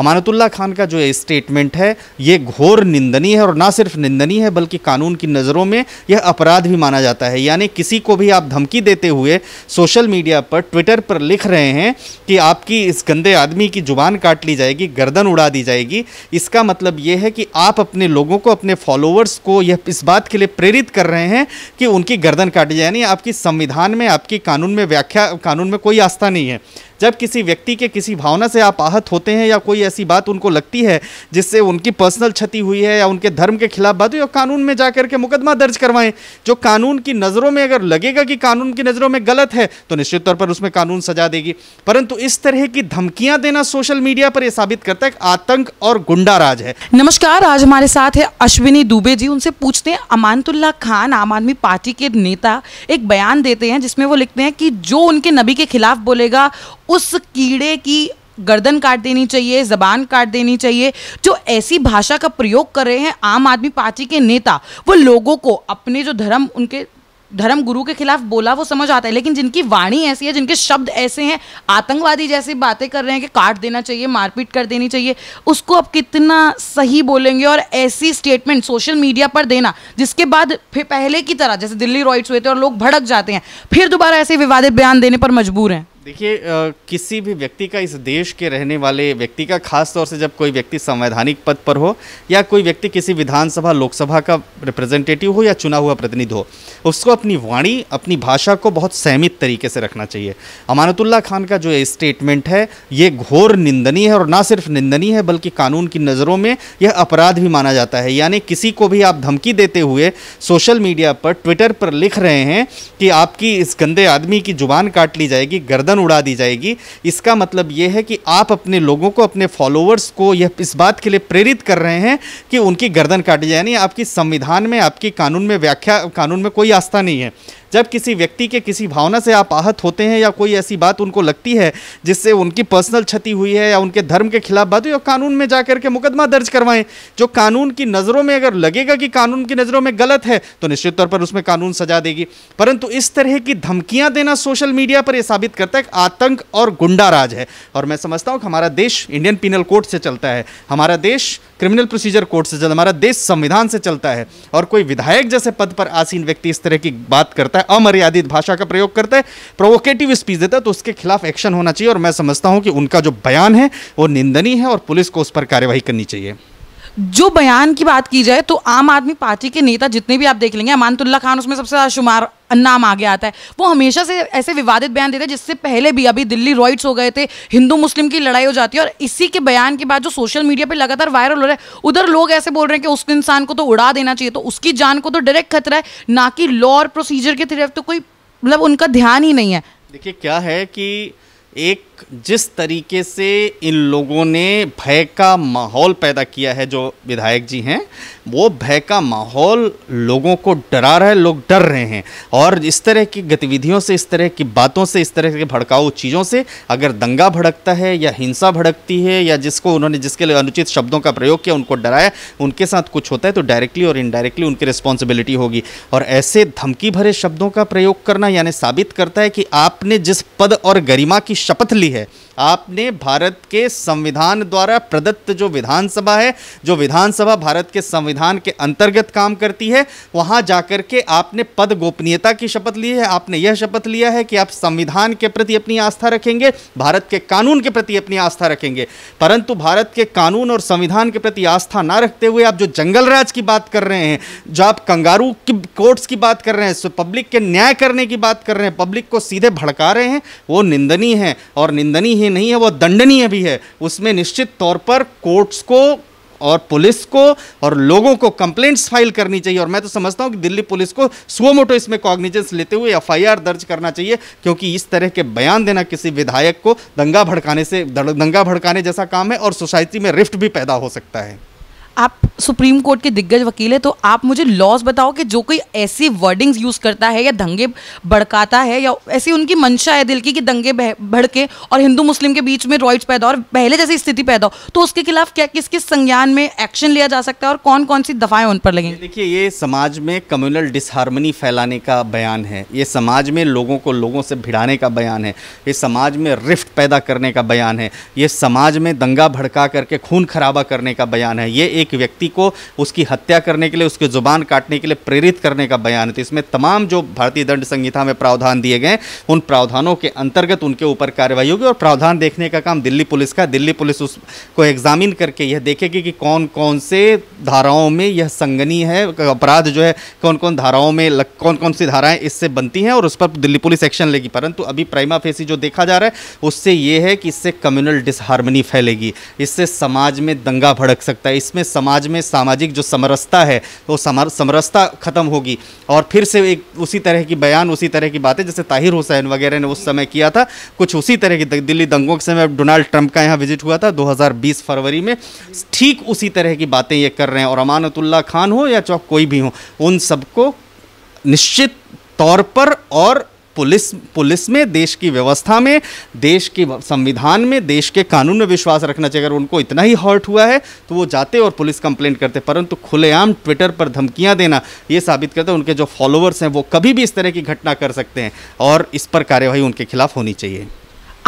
अमानतुल्ला खान का जो स्टेटमेंट है ये घोर निंदनीय है और ना सिर्फ निंदनीय है बल्कि कानून की नज़रों में यह अपराध भी माना जाता है यानी किसी को भी आप धमकी देते हुए सोशल मीडिया पर ट्विटर पर लिख रहे हैं कि आपकी इस गंदे आदमी की ज़ुबान काट ली जाएगी गर्दन उड़ा दी जाएगी इसका मतलब ये है कि आप अपने लोगों को अपने फॉलोअर्स को यह इस बात के लिए प्रेरित कर रहे हैं कि उनकी गर्दन काटी जाए यानी आपकी संविधान में आपकी कानून में व्याख्या कानून में कोई आस्था नहीं है जब किसी व्यक्ति के किसी भावना से आप आहत होते हैं या कोई ऐसी बात उनको लगती है जिससे उनकी पर्सनल क्षति हुई है या उनके धर्म के खिलाफ बात हुई कानून में जाकर के मुकदमा दर्ज करवाएं जो कानून की नज़रों में अगर लगेगा कि कानून की नज़रों में गलत है तो निश्चित तौर पर उसमें कानून सजा देगी परंतु इस तरह की धमकियां देना सोशल मीडिया पर यह साबित करता है आतंक और गुंडा राज है नमस्कार आज हमारे साथ है अश्विनी दुबे जी उनसे पूछते हैं अमानतुल्ला खान आम आदमी पार्टी के नेता एक बयान देते हैं जिसमें वो लिखते हैं कि जो उनके नबी के खिलाफ बोलेगा उस कीड़े की गर्दन काट देनी चाहिए जबान काट देनी चाहिए जो ऐसी भाषा का प्रयोग कर रहे हैं आम आदमी पार्टी के नेता वो लोगों को अपने जो धर्म उनके धर्म गुरु के खिलाफ बोला वो समझ आता है लेकिन जिनकी वाणी ऐसी है जिनके शब्द ऐसे हैं आतंकवादी जैसी बातें कर रहे हैं कि काट देना चाहिए मारपीट कर देनी चाहिए उसको अब कितना सही बोलेंगे और ऐसी स्टेटमेंट सोशल मीडिया पर देना जिसके बाद फिर पहले की तरह जैसे दिल्ली रॉइट्स हुए थे और लोग भड़क जाते हैं फिर दोबारा ऐसे विवादित बयान देने पर मजबूर हैं देखिए किसी भी व्यक्ति का इस देश के रहने वाले व्यक्ति का खास तौर से जब कोई व्यक्ति संवैधानिक पद पर हो या कोई व्यक्ति किसी विधानसभा लोकसभा का रिप्रेजेंटेटिव हो या चुना हुआ प्रतिनिधि हो उसको अपनी वाणी अपनी भाषा को बहुत सहमित तरीके से रखना चाहिए अमानतुल्ला खान का जो स्टेटमेंट है ये घोर निंदनीय है और ना सिर्फ निंदनीय है बल्कि कानून की नज़रों में यह अपराध भी माना जाता है यानी किसी को भी आप धमकी देते हुए सोशल मीडिया पर ट्विटर पर लिख रहे हैं कि आपकी इस गंदे आदमी की जुबान काट ली जाएगी गर्दन गर्दन उड़ा दी जाएगी इसका मतलब यह है कि आप अपने लोगों को अपने फॉलोअर्स को यह इस बात के लिए प्रेरित कर रहे हैं कि उनकी गर्दन काटी जाए यानी आपकी संविधान में आपकी कानून में व्याख्या कानून में कोई आस्था नहीं है जब किसी व्यक्ति के किसी भावना से आप आहत होते हैं या कोई ऐसी बात उनको लगती है जिससे उनकी पर्सनल क्षति हुई है या उनके धर्म के खिलाफ बात हुई कानून में जाकर के मुकदमा दर्ज करवाएं जो कानून की नज़रों में अगर लगेगा कि कानून की नज़रों में गलत है तो निश्चित तौर पर उसमें कानून सजा देगी परंतु इस तरह की धमकियां देना सोशल मीडिया पर यह साबित करता है आतंक और गुंडा राज है और मैं समझता हूँ कि हमारा देश इंडियन पिनल कोड से चलता है हमारा देश क्रिमिनल प्रोसीजर कोड से चलता हमारा देश संविधान से चलता है और कोई विधायक जैसे पद पर आसीन व्यक्ति इस तरह की बात करता है है अमर्यादित भाषा का प्रयोग करता है प्रोवोकेटिव स्पीच देता है तो उसके खिलाफ एक्शन होना चाहिए और मैं समझता हूँ कि उनका जो बयान है वो निंदनीय है और पुलिस को उस पर कार्यवाही करनी चाहिए जो बयान की बात की जाए तो आम आदमी पार्टी के नेता जितने भी आप देख लेंगे अमानतुल्ला खान उसमें सबसे ज़्यादा शुमार नाम आगे आता है वो हमेशा से ऐसे विवादित बयान देते हैं जिससे पहले भी अभी दिल्ली रॉइट्स हो गए थे हिंदू मुस्लिम की लड़ाई हो जाती है और इसी के बयान के बाद जो सोशल मीडिया पर लगातार वायरल हो रहा है उधर लोग ऐसे बोल रहे हैं कि उस इंसान को तो उड़ा देना चाहिए तो उसकी जान को तो डायरेक्ट खतरा है ना कि लॉ और प्रोसीजर की तरफ तो कोई मतलब उनका ध्यान ही नहीं है देखिए क्या है कि एक जिस तरीके से इन लोगों ने भय का माहौल पैदा किया है जो विधायक जी हैं वो भय का माहौल लोगों को डरा रहा है लोग डर रहे हैं और इस तरह की गतिविधियों से इस तरह की बातों से इस तरह के भड़काऊ चीज़ों से अगर दंगा भड़कता है या हिंसा भड़कती है या जिसको उन्होंने जिसके लिए अनुचित शब्दों का प्रयोग किया उनको डराया उनके साथ कुछ होता है तो डायरेक्टली और इनडायरेक्टली उनकी रिस्पॉन्सिबिलिटी होगी और ऐसे धमकी भरे शब्दों का प्रयोग करना यानी साबित करता है कि आपने जिस पद और गरिमा की शपथ ली है आपने भारत के संविधान द्वारा प्रदत्त जो विधानसभा है जो विधानसभा भारत के संविधान के अंतर्गत काम करती है वहां जाकर के आपने पद गोपनीयता की शपथ ली है आपने यह शपथ लिया है कि आप संविधान के प्रति अपनी आस्था रखेंगे भारत के कानून के प्रति अपनी आस्था रखेंगे परंतु भारत के कानून और संविधान के प्रति आस्था ना रखते हुए आप जो जंगल राज की बात कर रहे हैं जो आप कंगारू की कोर्ट्स की बात कर रहे हैं पब्लिक के न्याय करने की बात कर रहे हैं पब्लिक को सीधे भड़का रहे हैं वो निंदनीय है और निंदनीय ही नहीं है वह दंडनीय भी है उसमें निश्चित तौर पर कोर्ट्स को और पुलिस को और लोगों को कंप्लेंट्स फाइल करनी चाहिए और मैं तो समझता हूं कि दिल्ली पुलिस को मोटो इसमें कॉग्निजेंस लेते हुए एफआईआर दर्ज करना चाहिए क्योंकि इस तरह के बयान देना किसी विधायक को दंगा भड़काने से दंगा भड़काने जैसा काम है और सोसाइटी में रिफ्ट भी पैदा हो सकता है आप सुप्रीम कोर्ट के दिग्गज वकील है तो आप मुझे लॉज बताओ कि जो कोई ऐसी वर्डिंग्स यूज़ करता है या दंगे भड़काता है या ऐसी उनकी मंशा है दिल की कि दंगे भड़के और हिंदू मुस्लिम के बीच में रॉइट्स पैदा और पहले जैसी स्थिति पैदा हो तो उसके खिलाफ क्या किस किस संज्ञान में एक्शन लिया जा सकता है और कौन कौन सी दफाएं उन पर लगेंगी देखिए ये समाज में कम्युनल डिसहारमनी फैलाने का बयान है ये समाज में लोगों को लोगों से भिड़ाने का बयान है ये समाज में रिफ्ट पैदा करने का बयान है ये समाज में दंगा भड़का करके खून खराबा करने का बयान है ये एक एक व्यक्ति को उसकी हत्या करने के लिए उसकी ज़ुबान काटने के लिए प्रेरित करने का बयान है तो इसमें तमाम जो भारतीय दंड संहिता में प्रावधान दिए गए उन प्रावधानों के अंतर्गत उनके ऊपर कार्रवाई होगी और प्रावधान देखने का काम दिल्ली पुलिस का दिल्ली पुलिस उसको एग्जामिन करके यह देखेगी कि कौन कौन से धाराओं में यह संगनी है अपराध जो है कौन कौन धाराओं में कौन कौन सी धाराएं इससे बनती हैं और उस पर दिल्ली पुलिस एक्शन लेगी परंतु अभी प्राइमा फेसी जो देखा जा रहा है उससे यह है कि इससे कम्युनल डिसहार्मनी फैलेगी इससे समाज में दंगा भड़क सकता है इसमें समाज में सामाजिक जो समरसता है वो समरसता ख़त्म होगी और फिर से एक उसी तरह की बयान उसी तरह की बातें जैसे ताहिर हुसैन वगैरह ने उस समय किया था कुछ उसी तरह की दिल्ली दंगों के समय डोनाल्ड ट्रंप का यहाँ विजिट हुआ था दो फरवरी में ठीक उसी तरह की बातें ये कर रहे हैं और अमानतुल्ला खान हो या चौक कोई भी हो उन सबको निश्चित तौर पर और पुलिस पुलिस में देश की व्यवस्था में देश के संविधान में देश के कानून में विश्वास रखना चाहिए अगर उनको इतना ही हर्ट हुआ है तो वो जाते और पुलिस कंप्लेंट करते परंतु खुलेआम ट्विटर पर धमकियाँ देना ये साबित करता है उनके जो फॉलोअर्स हैं वो कभी भी इस तरह की घटना कर सकते हैं और इस पर कार्यवाही उनके खिलाफ होनी चाहिए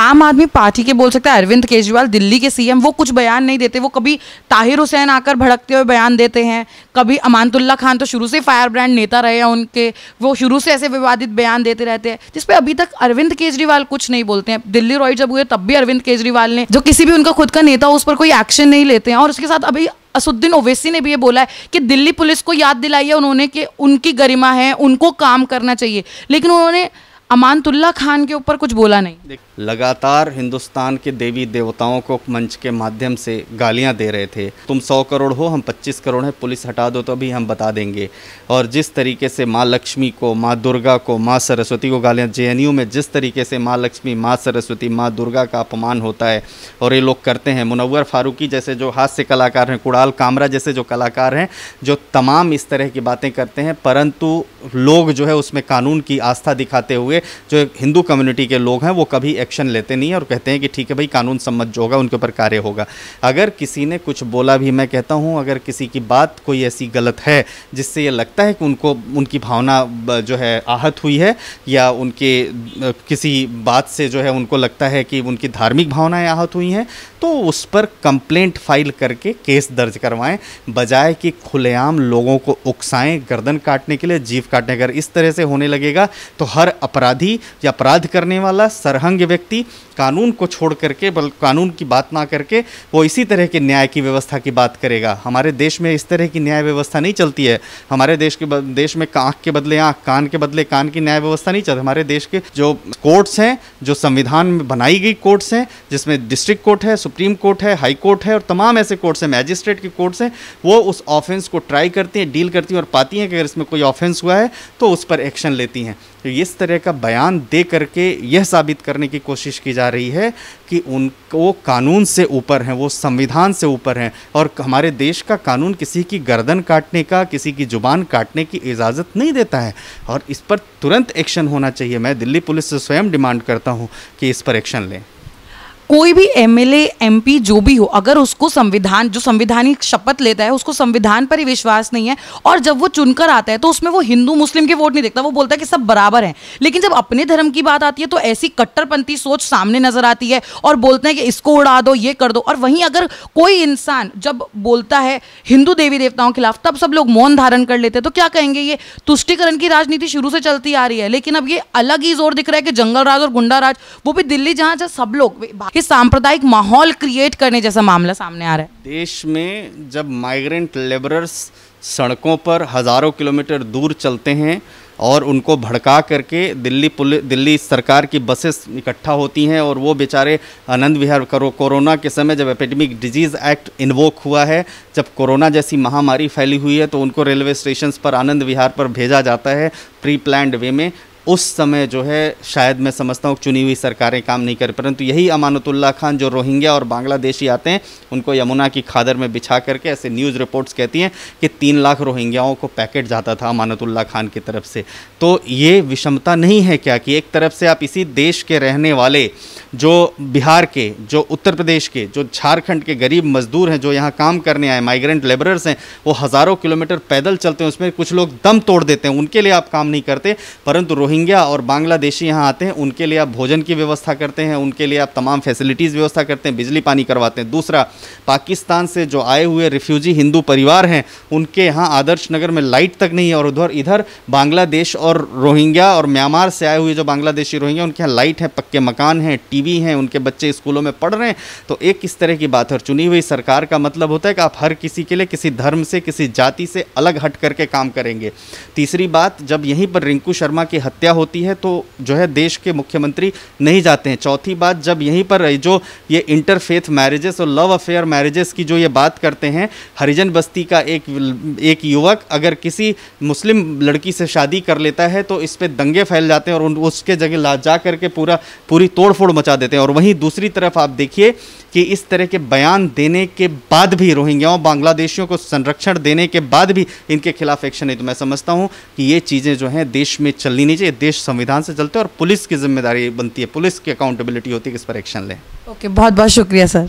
आम आदमी पार्टी के बोल सकता है अरविंद केजरीवाल दिल्ली के सीएम वो कुछ बयान नहीं देते वो कभी ताहिर हुसैन आकर भड़कते हुए बयान देते हैं कभी अमानतुल्ला खान तो शुरू से फायर ब्रांड नेता रहे हैं उनके वो शुरू से ऐसे विवादित बयान देते रहते हैं जिसपे अभी तक अरविंद केजरीवाल कुछ नहीं बोलते हैं दिल्ली रॉय जब हुए तब भी अरविंद केजरीवाल ने जो किसी भी उनका खुद का नेता हो उस पर कोई एक्शन नहीं लेते हैं और उसके साथ अभी असुद्दीन ओवैसी ने भी ये बोला है कि दिल्ली पुलिस को याद दिलाई है उन्होंने कि उनकी गरिमा है उनको काम करना चाहिए लेकिन उन्होंने अमानतुल्ला खान के ऊपर कुछ बोला नहीं लगातार हिंदुस्तान के देवी देवताओं को मंच के माध्यम से गालियां दे रहे थे तुम सौ करोड़ हो हम पच्चीस करोड़ है पुलिस हटा दो तो भी हम बता देंगे और जिस तरीके से माँ लक्ष्मी को माँ दुर्गा को माँ सरस्वती को गालियाँ जे में जिस तरीके से माँ लक्ष्मी माँ सरस्वती माँ दुर्गा का अपमान होता है और ये लोग करते हैं मुनवर फारूकी जैसे जो हास्य कलाकार हैं कुड़ाल कामरा जैसे जो कलाकार हैं जो तमाम इस तरह की बातें करते हैं परंतु लोग जो है उसमें कानून की आस्था दिखाते हुए जो हिंदू कम्युनिटी के लोग हैं वो कभी एक्शन लेते नहीं हैं और कहते हैं कि ठीक है भाई कानून सम्मत जो होगा उनके ऊपर कार्य होगा अगर किसी ने कुछ बोला भी मैं कहता हूँ अगर किसी की बात कोई ऐसी गलत है जिससे ये लगता है कि उनको उनकी भावना जो है आहत हुई है या उनके किसी बात से जो है उनको लगता है कि उनकी धार्मिक भावनाएं आहत हुई हैं तो उस पर कंप्लेंट फाइल करके केस दर्ज करवाएं बजाय कि खुलेआम लोगों को उकसाएं गर्दन काटने के लिए जीव काटने अगर इस तरह से होने लगेगा तो हर अपराध अपराधी या अपराध करने वाला सरहंग व्यक्ति कानून को छोड़ करके बल कानून की बात ना करके वो इसी तरह के न्याय की व्यवस्था की बात करेगा हमारे देश में इस तरह की न्याय व्यवस्था नहीं चलती है हमारे देश के देश में आँख के बदले आँख कान के बदले कान की न्याय व्यवस्था नहीं चलती हमारे देश के जो कोर्ट्स हैं जो संविधान में बनाई गई कोर्ट्स हैं जिसमें डिस्ट्रिक्ट कोर्ट है सुप्रीम कोर्ट है हाई कोर्ट है और तमाम ऐसे कोर्ट्स हैं मैजिस्ट्रेट की कोर्ट्स हैं वो उस ऑफेंस को ट्राई करती हैं डील करती हैं और पाती हैं कि अगर इसमें कोई ऑफेंस हुआ है तो उस पर एक्शन लेती हैं तो इस तरह का बयान दे करके यह साबित करने की कोशिश की जा रही है कि उनको कानून से ऊपर हैं वो संविधान से ऊपर हैं और हमारे देश का कानून किसी की गर्दन काटने का किसी की ज़ुबान काटने की इजाज़त नहीं देता है और इस पर तुरंत एक्शन होना चाहिए मैं दिल्ली पुलिस से स्वयं डिमांड करता हूँ कि इस पर एक्शन लें कोई भी एमएलए एमपी जो भी हो अगर उसको संविधान जो संविधानिक शपथ लेता है उसको संविधान पर ही विश्वास नहीं है और जब वो चुनकर आता है तो उसमें वो हिंदू मुस्लिम के वोट नहीं देखता वो बोलता है कि सब बराबर है लेकिन जब अपने धर्म की बात आती है तो ऐसी कट्टरपंथी सोच सामने नजर आती है और बोलते हैं कि इसको उड़ा दो ये कर दो और वहीं अगर कोई इंसान जब बोलता है हिंदू देवी देवताओं के खिलाफ तब सब लोग मौन धारण कर लेते हैं तो क्या कहेंगे ये तुष्टिकरण की राजनीति शुरू से चलती आ रही है लेकिन अब ये अलग ही जोर दिख रहा है कि जंगल राज और गुंडा राज वो भी दिल्ली जहां जहां सब लोग कि सांप्रदायिक माहौल क्रिएट करने जैसा मामला सामने आ रहा है देश में जब माइग्रेंट लेबरर्स सड़कों पर हज़ारों किलोमीटर दूर चलते हैं और उनको भड़का करके दिल्ली पुलिस दिल्ली सरकार की बसेस इकट्ठा होती हैं और वो बेचारे आनंद विहार करो कोरोना के समय जब एपिडेमिक डिजीज़ एक्ट इन्वोक हुआ है जब कोरोना जैसी महामारी फैली हुई है तो उनको रेलवे स्टेशन पर आनंद विहार पर भेजा जाता है प्री प्लान्ड वे में उस समय जो है शायद मैं समझता हूँ चुनी हुई सरकारें काम नहीं कर परंतु यही अमानतुल्ला खान जो रोहिंग्या और बांग्लादेशी आते हैं उनको यमुना की खादर में बिछा करके ऐसे न्यूज़ रिपोर्ट्स कहती हैं कि तीन लाख रोहिंग्याओं को पैकेट जाता था अमानतुल्ला खान की तरफ से तो ये विषमता नहीं है क्या कि एक तरफ से आप इसी देश के रहने वाले जो बिहार के जो उत्तर प्रदेश के जो झारखंड के गरीब मजदूर हैं जो यहाँ काम करने आए माइग्रेंट लेबरर्स हैं वो हज़ारों किलोमीटर पैदल चलते हैं उसमें कुछ लोग दम तोड़ देते हैं उनके लिए आप काम नहीं करते परंतु रोहिंग्या और बांग्लादेशी यहाँ आते हैं उनके लिए आप भोजन की व्यवस्था करते हैं उनके लिए आप तमाम फैसिलिटीज़ व्यवस्था करते हैं बिजली पानी करवाते हैं दूसरा पाकिस्तान से जो आए हुए रिफ्यूजी हिंदू परिवार हैं उनके यहाँ आदर्श नगर में लाइट तक नहीं है और उधर इधर बांग्लादेश और रोहिंग्या और म्यांमार से आए हुए जो बांग्लादेशी रोहिंग्या उनके यहाँ लाइट है पक्के मकान हैं वी हैं उनके बच्चे स्कूलों में पढ़ रहे हैं तो एक इस तरह की बात है चुनी हुई सरकार का मतलब होता है कि आप हर किसी के लिए किसी धर्म से किसी जाति से अलग हट करके काम करेंगे तीसरी बात जब यहीं पर रिंकू शर्मा की हत्या हत्या होती है तो जो है देश के मुख्यमंत्री नहीं जाते हैं चौथी बात जब यहीं पर जो ये इंटरफेथ मैरिजेस और लव अफेयर मैरिजेस की जो ये बात करते हैं हरिजन बस्ती का एक एक युवक अगर किसी मुस्लिम लड़की से शादी कर लेता है तो इस पर दंगे फैल जाते हैं और उन उसके जगह जा करके पूरा पूरी तोड़फोड़ मचा देते हैं और वहीं दूसरी तरफ आप देखिए कि इस तरह के बयान देने के बाद भी रोहिंग्याओं बांग्लादेशियों को संरक्षण देने के बाद भी इनके खिलाफ एक्शन है तो मैं समझता हूँ कि ये चीज़ें जो हैं देश में चलनी नहीं चाहिए देश संविधान से चलते हैं और पुलिस की जिम्मेदारी बनती है पुलिस की अकाउंटेबिलिटी होती है कि इस पर एक्शन लें ओके okay, बहुत बहुत शुक्रिया सर